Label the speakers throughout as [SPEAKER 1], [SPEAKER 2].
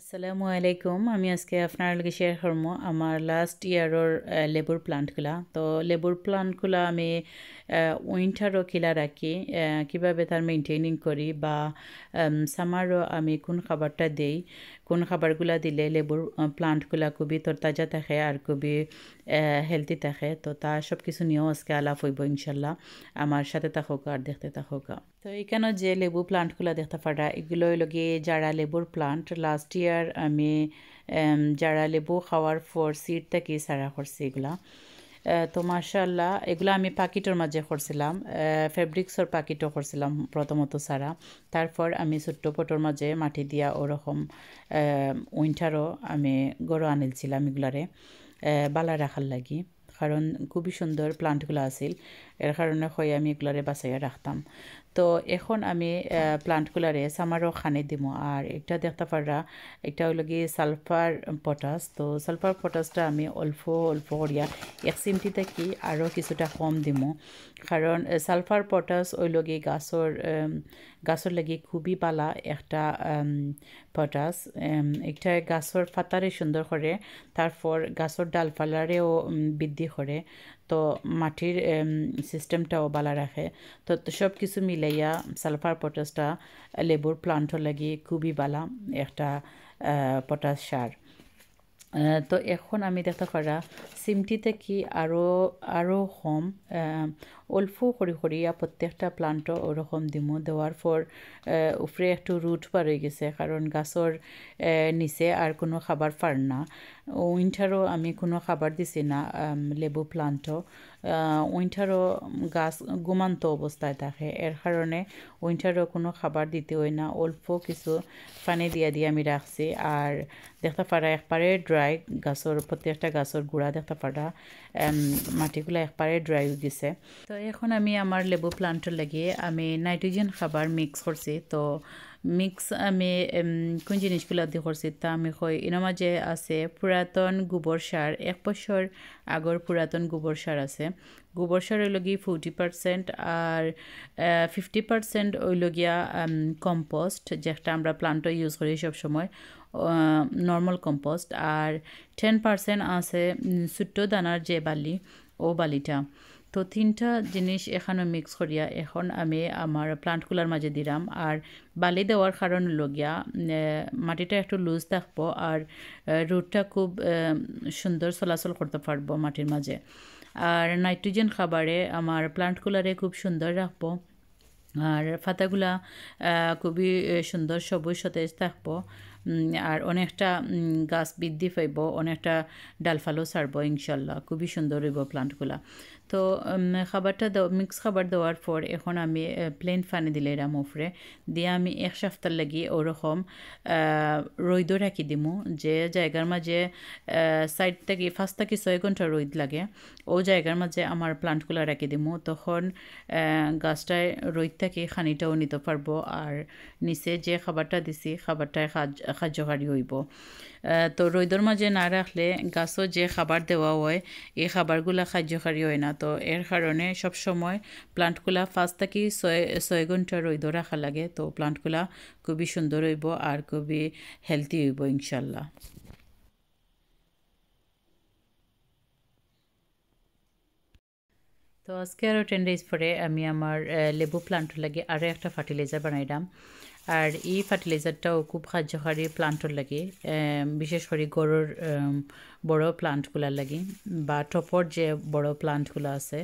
[SPEAKER 1] আসসালামু আলাইকুম আমি আজকে আপনার লগে শেয়ার করবো আমার লাস্ট ইয়াৰৰ লেবুৰ প্লান্টগুলা তো লেবুৰ প্লান্টগুলা আমি উইন্টারও খিলা রাখি কীভাবে তার মেনটেনিং করি বা সামারও আমি কোন খাবারটা দেই কোন খাবারগুলা দিলে লেবুর প্লান্টগুলা খুবই তাজা থাকে আর খুবই হেলদি থাকে তো তা সব কিছু নিয়েও আজকে আলাপ হইব ইনশাল্লাহ আমার সাথে থাকুক আর দেখতে থাকুক তো এখানে যে লেবু প্লান্টগুলো দেখতে পারা এগুলো লগে যারা লেবুর প্লান্ট লাস্ট ইয়ার আমি যারা লেবু খাওয়ার ফর সিড থেকে সারা করছি এগুলা তো মার্শাল্লাহ এগুলো আমি পাকিটোর মাঝে করছিলাম ফেব্রিক্সর পাকিটো করছিলাম প্রথমত সারা তারপর আমি ছোট্ট পটোর মাঝে মাটি দিয়া ওরকম উইন্টারও আমি গড়ো আনিলছিলাম এগুলারে বালা রাখার লাগি কারণ খুবই সুন্দর প্লান্টগুলো আছিল এর কারণে হয় আমি এগুলারে বাঁচাইয়া রাখতাম তো এখন আমি প্লান্টগুলারে সামারও খানে দিমু আর এটা দেখতে পাররা এটা হইল গিয়ে সালফার পটাস তো সালফার পটাসটা আমি অল্প অল্প করিয়া এক চিমটি থাকি আরও কিছুটা কম দিমু কারণ সালফার পটাস হইল গিয়ে গাছর গাছর লাগি খুবই পালা একটা পটাস একটা গাছর ফাতারে সুন্দর করে তারপর গাছর ফালারেও বৃদ্ধি করে তো মাটির সিস্টেমটাও বালা রাখে তো সব কিছু মিলাইয়া সালফার পটাশটা লেবুর প্লান্টও লাগি খুবই বালা একটা পটাশ সার তো এখন আমি দেখা পারা সিমটিতে কি আরও আরও হম অল্প খড়ি ইয়া প্রত্যেকটা প্লান্ট ওরকম দিমু দেওয়ার পর উপরে একটু রুট বার গেছে কারণ গাছর নিচে আর কোনো খাবার পার না উইন্টারও আমি কোনো খাবার দিছি না লেবু প্লান্টও উইন্টারও গাছ গুমান্ত অবস্থায় থাকে এর কারণে উইন্টারও কোনো খাবার দিতে হয় না অল্প কিছু পানি দিয়া দিয়ে আমি রাখছি আর দেখতে পারা একবারে ড্রাই গাছর প্রত্যেকটা গাছর গুঁড়া দেখতে পারা মাটিগুলো একবারে ড্রাই হয়ে গেছে তো এখন আমি আমার লেবু প্লান্ট লাগিয়ে আমি নাইট্রোজেন খাবার মিক্স করছি তো মিক্স আমি কোন জিনিসগুলো দিয়ে করছি তা আমি কই এর মাঝে আছে পুরাতন গোবর সার এক বছর আগর পুরাতন গোবর সার আছে গোবর সার হইল গিয়ে ফোরটি পার্সেন্ট আর ফিফটি পার্সেন্ট হইল গিয়া কম্পোস্ট যেটা আমরা প্লান্ট ইউজ করি সবসময় নর্মাল কম্পোস্ট আর টেন পার্সেন্ট আছে ছোট্ট দানার যে বালি ও বালিটা তো তিনটা জিনিস এখানে মিক্স করিয়া এখন আমি আমার কুলার মাঝে দিলাম আর বালি দেওয়ার কারণ লগিয়া মাটিটা একটু লুজ থাকবো আর রুটটা খুব সুন্দর চলাচল করতে পারবো মাটির মাঝে আর নাইট্রোজেন খাবারে আমার প্লান্টগুলারে খুব সুন্দর রাখবো আর ফাতাগুলা খুবই সুন্দর সবুজ সতেজ থাকবো আর অনেকটা গাছ বৃদ্ধি পাইব অনেকটা ডালফালও ছাড়ব ইনশাল্লাহ খুবই সুন্দর হইব প্লান্টগুলা তো খাবারটা মিক্স খাবার দেওয়ার পর এখন আমি প্লেন ফানি দিলে এরাম উফরে দিয়ে আমি এক সপ্তাহ লাগি ওরকম রৈদ রাখি দিমু যে জায়গার মাঝে সাইড থেকে ফার্স্ট থেকে ছয় ঘন্টা রৈদ লাগে ও জায়গার মাঝে আমার প্লান্টগুলো রাখি দিমু তখন গাছটায় রৈদ থেকে খানিটাও নিতে পারবো আর নিচে যে খাবারটা দিছি খাবারটায় কার্যকারী হইব তো রৈদর মাঝে না রাখলে গাছও যে খাবার দেওয়া হয় এই খাবারগুলা কার্যকারী হয় না তো এর কারণে সবসময় প্লান্টগুলা ফার্স্ট থেকে ছয় ছয় ঘন্টা রৈদ রাখা লাগে তো প্লান্টগুলা খুবই সুন্দর হইব আর খুবই হেলদি হইব ইনশাল্লাহ তো আজকে আরও টেন ডেজ পরে আমি আমার লেবু প্লান্ট লাগে আরও একটা ফার্টিলাইজার বানাইলাম আর এই ফার্টিলাইজারটাও খুব কার্যকারী প্লান্টর লাগে বিশেষ করে গরুর বড় প্লান্টগুলা লাগে বা টপর যে বড় প্লান্টগুলো আছে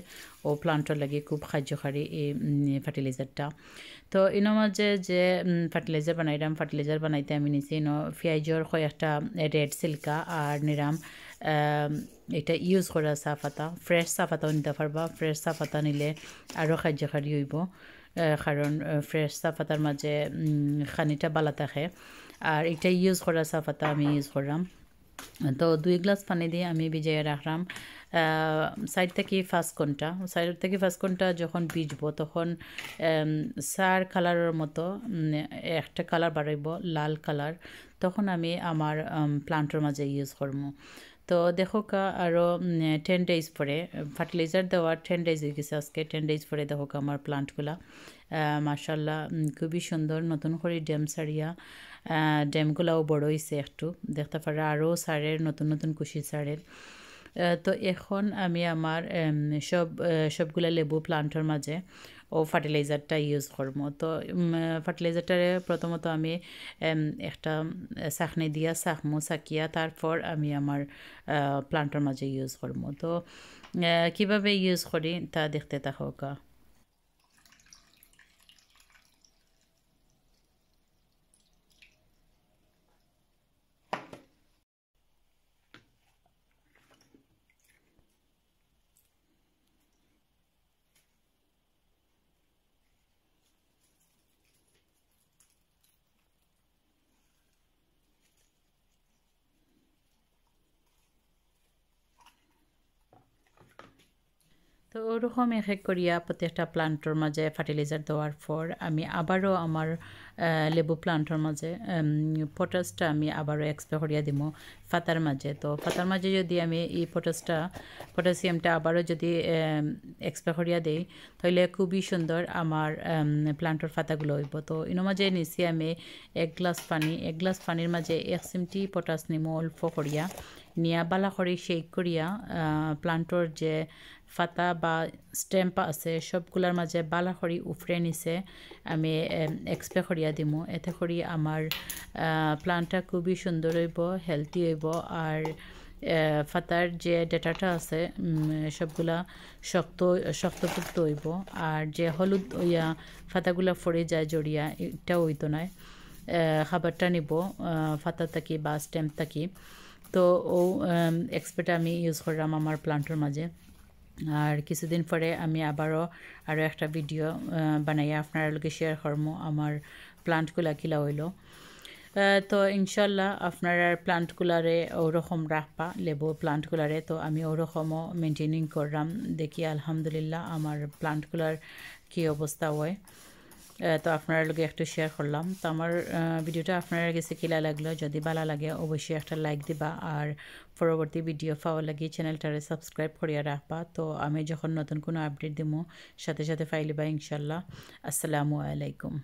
[SPEAKER 1] ও প্লান্টর লাগে খুব কার্যকারী এই ফার্টিলাইজারটা তো এন মাঝে যে ফার্টিলাইজার বানাইলাম ফার্টিলাইজার বানাইতে আমি নিছি ফিয়াইজর হয় একটা রেড সিল্কা আর নিরাম এটা ইউজ করা চাহ পাতা ফ্রেশ চাহ নিতে পারবা ফ্রেশ চাহ নিলে আরও কার্যকারী হইব কারণ ফ্রেশ চাপাতার মাঝে খানিটা বালা থাকে আর এটা ইউজ করা সাফাতা আমি ইউজ করলাম তো দুই গ্লাস পানি দিয়ে আমি ভিজাইয়া রাখলাম সাইড থেকে ফার্স্ট কোনটা সাইড থেকে ফার্স্ট কোনটা যখন ভিজব তখন সার কালারের মতো একটা কালার বাড়াইব লাল কালার তখন আমি আমার প্লান্টের মাঝে ইউজ করবো তো দেখো কা আরও টেন ডেজ পরে ফার্টিলাইজার দেওয়ার টেন ডেজ হয়ে গেছে আজকে টেন ডেজ পরে দেখো কা আমার প্লান্টগুলা মার্শাল্লাহ খুবই সুন্দর নতুন করে ড্যাম সারিয়া ড্যামগুলাও বড় হয়েছে একটু দেখতে পারে আরও সারের নতুন নতুন কুশি সারের তো এখন আমি আমার সব সবগুলা লেবু প্লান্টর মাঝে ও ফার্টিলাইজারটা ইউজ করবো তো ফার্টিলাইজারটারে প্রথমত আমি একটা চাখনি দিয়া চাখমু চাকিয়া তারপর আমি আমার প্লান্টের মাঝে ইউজ করবো তো কিভাবে ইউজ করি তা দেখতে থাকা তো ওরকম এক এক করিয়া প্রত্যেকটা প্লান্টর মাঝে ফার্টিলাইজার দেওয়ার পর আমি আবারও আমার লেবু প্লান্টর মাঝে পটাসটা আমি আবারও এক্সপ্রে করিয়া দিব ফাতার মাঝে তো ফাতার মাঝে যদি আমি এই পটাসটা পটাসিয়ামটা আবারও যদি এক্সপ্রে করিয়া দিই তাহলে খুবই সুন্দর আমার প্লান্টর ফাতাগুলো হইব তো ইনো মাঝে নিচে আমি এক গ্লাস পানি এক গ্লাস পানির মাঝে এক সিমটি পটাস নিমো অল্প করিয়া নিয়া বালা করে শেক করিয়া প্লান্টর যে ফাতা বা স্টেম্পা আছে সবগুলার মাঝে বালা খড়ি উফরে নিছে আমি এক্সপ্রে করিয়া দিমু এতে করি আমার প্লান্টটা খুবই সুন্দর হইব হেলদি হইব আর ফাতার যে ডেটাটা আছে সবগুলা শক্ত শক্তপুক্ত হইব আর যে হলুদ ইয়া ফাতাগুলা ফরে যায় জড়িয়া এটা হইতো নয় খাবারটা নিব ফাতা থাকি বা স্ট্যাম্প থাকি তো ও এক্সপেটা আমি ইউজ করলাম আমার প্লান্টর মাঝে আর কিছুদিন পরে আমি আবারও আরও একটা ভিডিও বানাই আপনারা লোকে শেয়ার করবো আমার প্লান্টগুলা কিলা হইল তো ইনশাল্লাহ আপনার প্লান্টগুলারে ওরকম রাখবা লেবু প্লান্টগুলারে তো আমি ওরকমও মেনটেনিং করলাম দেখি আলহামদুলিল্লাহ আমার প্লান্টগুলার কি অবস্থা হয় তো আপনার লগে একটু শেয়ার করলাম তো আমার ভিডিওটা আপনার গেছে কিলা লাগলো যদি ভালো লাগে অবশ্যই একটা লাইক দিবা আর পরবর্তী ভিডিও পাওয়ার লাগে চ্যানেলটারে সাবস্ক্রাইব করিয়া রাখবা তো আমি যখন নতুন কোনো আপডেট দিব সাথে সাথে ফাইলে বা ইনশাল্লাহ আসসালামু আলাইকুম